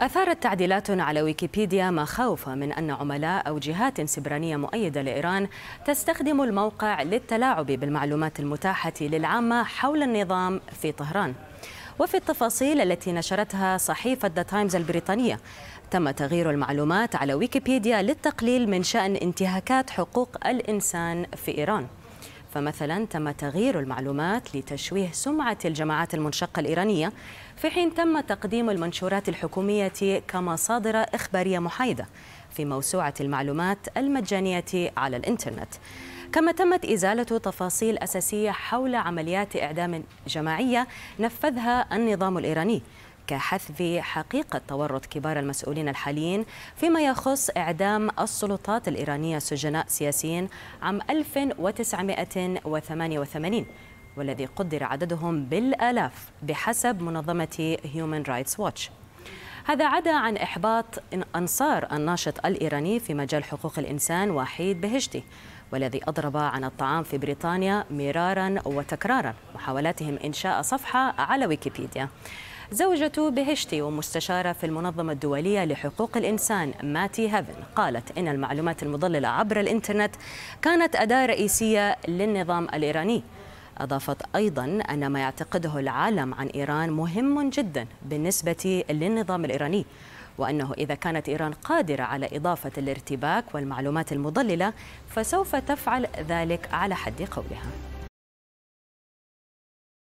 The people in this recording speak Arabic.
أثارت تعديلات على ويكيبيديا مخاوف من أن عملاء أو جهات سبرانية مؤيدة لإيران تستخدم الموقع للتلاعب بالمعلومات المتاحة للعامة حول النظام في طهران وفي التفاصيل التي نشرتها صحيفة ذا تايمز البريطانية تم تغيير المعلومات على ويكيبيديا للتقليل من شأن انتهاكات حقوق الإنسان في إيران فمثلا تم تغيير المعلومات لتشويه سمعة الجماعات المنشقة الإيرانية في حين تم تقديم المنشورات الحكومية كمصادر إخبارية محايدة في موسوعة المعلومات المجانية على الإنترنت كما تمت إزالة تفاصيل أساسية حول عمليات إعدام جماعية نفذها النظام الإيراني كحذف حقيقة تورط كبار المسؤولين الحاليين فيما يخص إعدام السلطات الإيرانية سجناء سياسيين عام 1988 والذي قدر عددهم بالآلاف بحسب منظمة Human رايتس Watch هذا عدا عن إحباط أنصار الناشط الإيراني في مجال حقوق الإنسان وحيد بهشتي والذي أضرب عن الطعام في بريطانيا مرارا وتكرارا محاولاتهم إنشاء صفحة على ويكيبيديا زوجة بهشتي ومستشارة في المنظمة الدولية لحقوق الإنسان ماتي هيفن قالت إن المعلومات المضللة عبر الإنترنت كانت أداة رئيسية للنظام الإيراني أضافت أيضا أن ما يعتقده العالم عن إيران مهم جدا بالنسبة للنظام الإيراني وأنه إذا كانت إيران قادرة على إضافة الارتباك والمعلومات المضللة فسوف تفعل ذلك على حد قولها